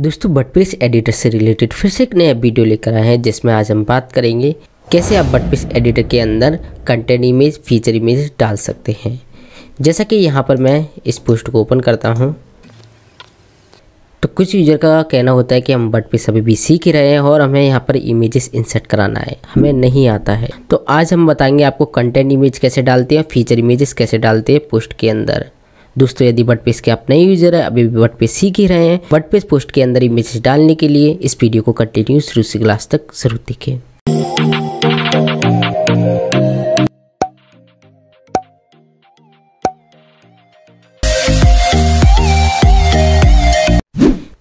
दोस्तों बटपेस एडिटर से रिलेटेड फिर से एक नया वीडियो लेकर आए हैं जिसमें आज हम बात करेंगे कैसे आप बटपेस एडिटर के अंदर कंटेंट इमेज फीचर इमेज डाल सकते हैं जैसा कि यहाँ पर मैं इस पोस्ट को ओपन करता हूँ तो कुछ यूज़र का कहना होता है कि हम बट पेस अभी भी सीख ही रहे हैं और हमें यहाँ पर इमेजेस इंसर्ट कराना है हमें नहीं आता है तो आज हम बताएंगे आपको कंटेंट इमेज कैसे डालते हैं फीचर इमेजेस कैसे डालते हैं पोस्ट के अंदर दोस्तों यदि वर्डप्रेस के आप नए यूजर है अभी भी वर्डप्रेस सीख ही रहे हैं वर्डप्रेस पोस्ट के अंदर इमेजेस डालने के लिए इस वीडियो को कंटिन्यू शुरू से क्लास तक जरूर देखें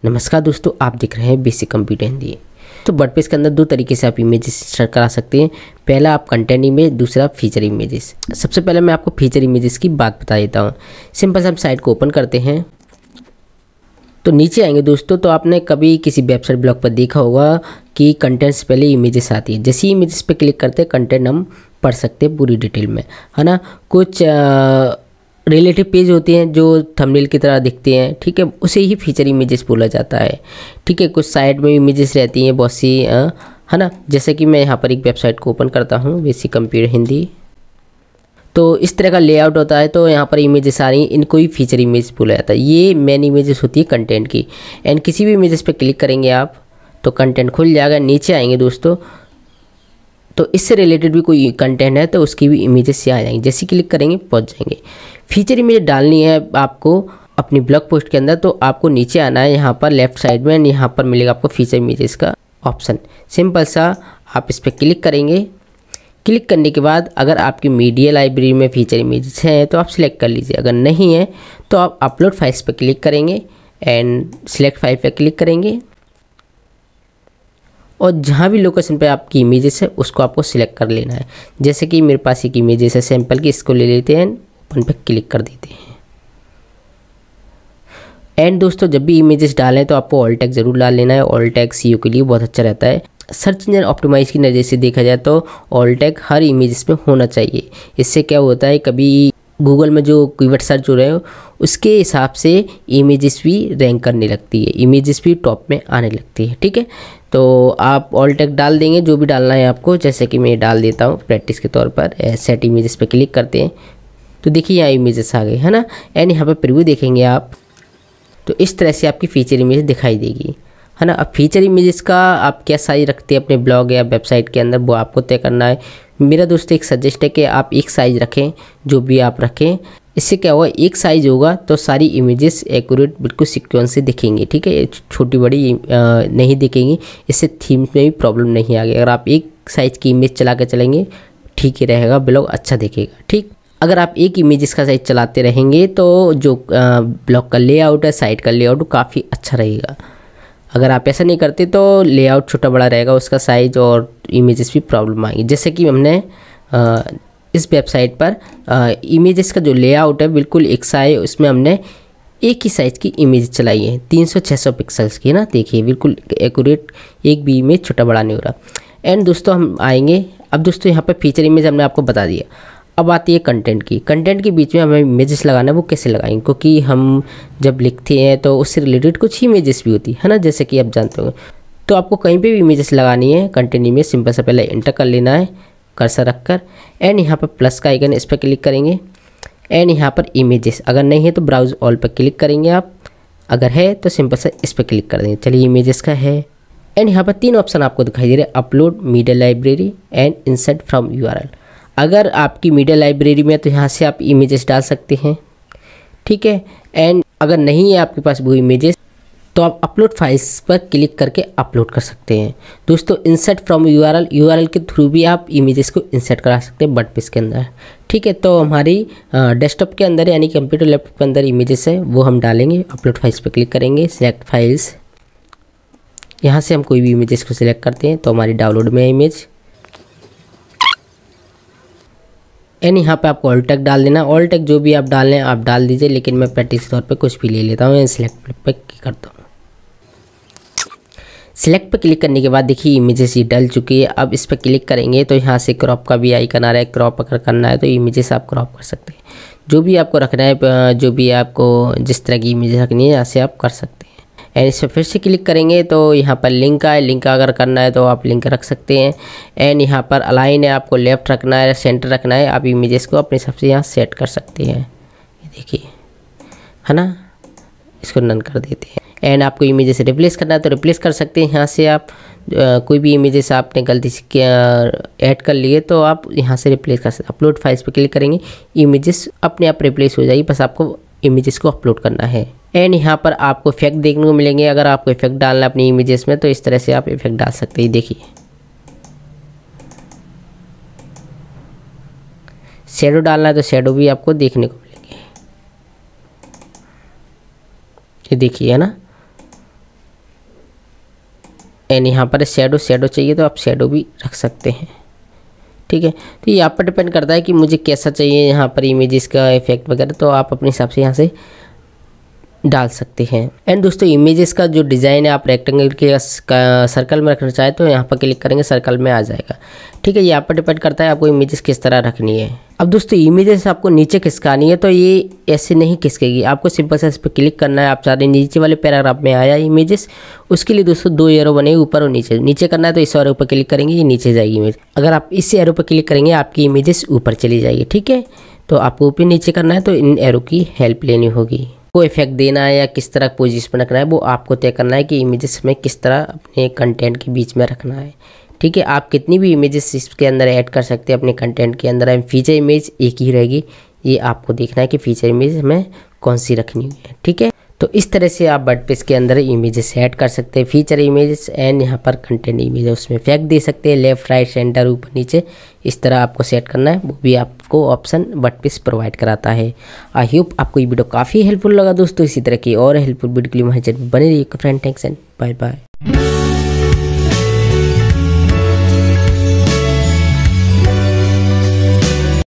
नमस्कार दोस्तों आप देख रहे हैं बेसिक कंप्यूटर हिंदी तो वर्डप्रेस के अंदर दो तरीके से आप इमेजेस इंसर्ट करा सकते हैं पहला आप कंटेंट इमेज दूसरा फीचर इमेजेस सबसे पहले मैं आपको फीचर इमेजेस की बात बता देता हूँ सिंपल से हम साइट को ओपन करते हैं तो नीचे आएंगे दोस्तों तो आपने कभी किसी वेबसाइट ब्लॉग पर देखा होगा कि कंटेंट्स पहले इमेजेस आती है जैसे ही इमेजेस पर क्लिक करते हैं कंटेंट हम पढ़ सकते हैं पूरी डिटेल में है ना कुछ आ, रिलेटिव पेज होते हैं जो थंबनेल की तरह दिखते हैं ठीक है उसे ही फीचर इमेजेस बोला जाता है ठीक है कुछ साइड में इमेजेस रहती हैं बहुत सी है ना जैसे कि मैं यहाँ पर एक वेबसाइट को ओपन करता हूँ बेसिक कंप्यूटर हिंदी तो इस तरह का लेआउट होता है तो यहाँ पर इमेजेस आ रही हैं इनको ही फीचर इमेज बोला जाता है ये मेन इमेजेस होती है कंटेंट की एंड किसी भी इमेजेस पर क्लिक करेंगे आप तो कंटेंट खुल जाएगा नीचे आएंगे दोस्तों तो इससे रिलेटेड भी कोई कंटेंट है तो उसकी भी इमेजेस यहाँ आ जाएंगे जैसे क्लिक करेंगे पहुँच जाएंगे फीचर इमेज डालनी है आपको अपनी ब्लॉग पोस्ट के अंदर तो आपको नीचे आना है यहाँ पर लेफ्ट साइड में एंड यहाँ पर मिलेगा आपको फीचर इमेजेस का ऑप्शन सिंपल सा आप इस पर क्लिक करेंगे क्लिक करने के बाद अगर आपकी मीडिया लाइब्रेरी में फीचर इमेजेस हैं तो आप सिलेक्ट कर लीजिए अगर नहीं है तो आप अपलोड फाइल्स पर क्लिक करेंगे एंड सिलेक्ट फाइल पर क्लिक करेंगे और जहाँ भी लोकेशन पे आपकी इमेजेस है उसको आपको सिलेक्ट कर लेना है जैसे कि मेरे पास एक इमेजेस है सैम्पल की इसको ले लेते हैं ओपन पर क्लिक कर देते हैं एंड दोस्तों जब भी इमेजेस डालें तो आपको ऑल टैग ज़रूर डाल लेना है ऑल टैग सी के लिए बहुत अच्छा रहता है सर्च इंजन ऑप्टिमाइज की नज़र से देखा जाए तो ऑल टैग हर इमेज में होना चाहिए इससे क्या होता है कभी गूगल में जो कीवर्ड सर्च हो रहे हो उसके हिसाब से इमेजेस भी रैंक करने लगती है इमेजेस भी टॉप में आने लगती है ठीक है तो आप ऑल टैग डाल देंगे जो भी डालना है आपको जैसे कि मैं डाल देता हूँ प्रैक्टिस के तौर पर सेट इमेजेस पे क्लिक करते हैं तो देखिए यहाँ इमेजेस आ गए है ना एंड यहाँ पर प्रिव्यू देखेंगे आप तो इस तरह से आपकी फीचर इमेज दिखाई देगी है ना अब फीचर इमेजेस का आप क्या साइज रखते हैं अपने ब्लॉग या वेबसाइट के अंदर वो आपको तय करना है मेरा दोस्त एक सजेस्ट है कि आप एक साइज़ रखें जो भी आप रखें इससे क्या होगा एक साइज़ होगा तो सारी इमेजेस एक्यूरेट बिल्कुल सिक्वेंस से दिखेंगे ठीक है छोटी बड़ी आ, नहीं दिखेंगी इससे थीम्स में भी प्रॉब्लम नहीं गई अगर आप एक साइज़ की इमेज चला कर चलेंगे ठीक ही रहेगा ब्लॉग अच्छा दिखेगा ठीक अगर आप एक इमेज इसका साइज चलाते रहेंगे तो जो ब्लॉक का लेआउट है साइट का लेआउट काफ़ी अच्छा रहेगा अगर आप ऐसा नहीं करते तो लेआउट छोटा बड़ा रहेगा उसका साइज और इमेजेस भी प्रॉब्लम आएंगे जैसे कि हमने इस वेबसाइट पर इमेजेस का जो लेआउट है बिल्कुल एक सा है उसमें हमने एक ही साइज़ की इमेज चलाई है 300-600 पिक्सल्स की ना देखिए बिल्कुल एक्यूरेट एक भी इमेज छोटा बड़ा नहीं हो रहा एंड दोस्तों हम आएंगे अब दोस्तों यहाँ पर फीचर इमेज हमने आपको बता दिया अब आती है कंटेंट की कंटेंट के बीच में हमें इमेजेस लगाना है वो कैसे लगाएंगे क्योंकि हम जब लिखते हैं तो उससे रिलेटेड कुछ ही इमेजेस भी होती है ना जैसे कि आप जानते होंगे तो आपको कहीं पे भी इमेजेस लगानी है कंटेंट इमेज सिंपल से पहले इंटर कर लेना है कर्सर रख कर एंड यहाँ पर प्लस का आइकन इस पर क्लिक करेंगे एंड यहाँ पर इमेजेस अगर नहीं है तो ब्राउज ऑल पर क्लिक करेंगे आप अगर है तो सिंपल से इस पर क्लिक कर देंगे चलिए इमेजेस का है एंड यहाँ पर तीन ऑप्शन आपको दिखाई दे रहे हैं upload media library and insert from URL अगर आपकी मीडिया लाइब्रेरी में तो यहाँ से आप इमेजेस डाल सकते हैं ठीक है एंड अगर नहीं है आपके पास वो इमेजेस तो आप अपलोड फाइल्स पर क्लिक करके अपलोड कर सकते हैं दोस्तों इंसर्ट फ्रॉम यूआरएल यूआरएल के थ्रू भी आप इमेजेस को इंसर्ट करा सकते हैं बट पेज के अंदर ठीक है तो हमारी डेस्कटॉप के अंदर यानी कंप्यूटर लैपटॉप के अंदर इमेजेस है वो हम डालेंगे अपलोड फाइल्स पर क्लिक करेंगे सिलेक्ट फाइल्स यहाँ से हम कोई भी इमेजेस को सिलेक्ट करते हैं तो हमारी डाउनलोड में है इमेज एंड यहाँ पे आपको ऑल्टेक डाल देना ऑल्टेक जो भी आप डाल लें आप डाल दीजिए लेकिन मैं प्रैक्टिस के तौर पे कुछ भी ले लेता हूँ सिलेक्ट पे करता हूँ सिलेक्ट पे क्लिक करने के बाद देखिए इमेजेस ये डल चुकी है अब इस पर क्लिक करेंगे तो यहाँ से क्रॉप का भी आइकन आ रहा है क्रॉप अगर करना है तो इमेजेस आप क्रॉप कर सकते हैं जो भी आपको रखना है जो भी आपको जिस तरह की इमेज रखनी है यहाँ से आप कर सकते हैं एंड इस पर फिर से क्लिक करेंगे तो यहाँ पर लिंक का है लिंक अगर करना है तो आप लिंक रख सकते हैं एंड यहाँ पर अलाइन है आपको लेफ़्ट रखना है सेंटर रखना है आप इमेजेस को अपने हिसाब से यहाँ सेट कर सकते हैं देखिए है ना इसको नन कर देते हैं एंड आपको इमेजेस रिप्लेस करना है तो रिप्लेस कर सकते हैं यहाँ से आप कोई भी इमेजेस आपने गलती से ऐड कर लिए तो आप यहाँ से रिप्लेस कर सकते अपलोड फाइल्स पर क्लिक करेंगे इमेजेस अपने आप रिप्लेस हो जाएगी बस आपको इमेजेस को अपलोड करना है एंड यहाँ पर आपको इफेक्ट देखने को मिलेंगे अगर आपको इफेक्ट डालना है अपनी इमेजेस में तो इस तरह से आप इफेक्ट डाल सकते हैं देखिए शेडो डालना है तो शेडो भी आपको देखने को मिलेंगे ये देखिए है ना एंड यहाँ पर शेडो शेडो चाहिए तो आप शेडो भी रख सकते हैं ठीक है तो ये आप पर डिपेंड करता है कि मुझे कैसा चाहिए यहाँ पर इमेजेस का इफेक्ट वगैरह तो आप अपने हिसाब से यहाँ से डाल सकते हैं एंड दोस्तों इमेजेस का जो डिज़ाइन है आप रेक्टेंगल के सर्कल में रखना चाहें तो यहाँ पर क्लिक करेंगे सर्कल में आ जाएगा ठीक है ये आप पर डिपेंड करता है आपको इमेजेस किस तरह रखनी है अब दोस्तों इमेजेस आपको नीचे खिसकानी है तो ये ऐसे नहीं खिसकेगी आपको सिंपल से इस पर क्लिक करना है आप चाह रहे नीचे वाले पैराग्राफ में आया इमेजेस उसके लिए दोस्तों दो एरो बने ऊपर और नीचे नीचे करना है तो इस एरो पर क्लिक करेंगे ये नीचे जाएगी इमेज अगर आप इस एरो पर क्लिक करेंगे आपकी इमेजेस ऊपर चली जाएगी ठीक है तो आपको ऊपर नीचे करना है तो इन एरो की हेल्प लेनी होगी को इफेक्ट देना है या किस तरह पोजिशन रखना है वो आपको तय करना है कि इमेजेस में किस तरह अपने कंटेंट के बीच में रखना है ठीक है आप कितनी भी इमेजेस इसके अंदर ऐड कर सकते हैं अपने कंटेंट के अंदर फीचर इमेज एक ही रहेगी ये आपको देखना है कि फीचर इमेज हमें कौन सी रखनी है ठीक है तो इस तरह से आप वर्डप्रेस के अंदर इमेजेस ऐड कर सकते हैं फीचर इमेजेस एंड यहाँ पर कंटेंट इमेज उसमें फैक दे सकते हैं लेफ्ट राइट सेंटर ऊपर नीचे इस तरह आपको सेट करना है वो भी आपको ऑप्शन वर्डप्रेस प्रोवाइड कराता है आई होप आपको ये वीडियो काफ़ी हेल्पफुल लगा दोस्तों इसी तरह की और हेल्पफुल वीडियो के लिए बने रहिए friend thanks and bye bye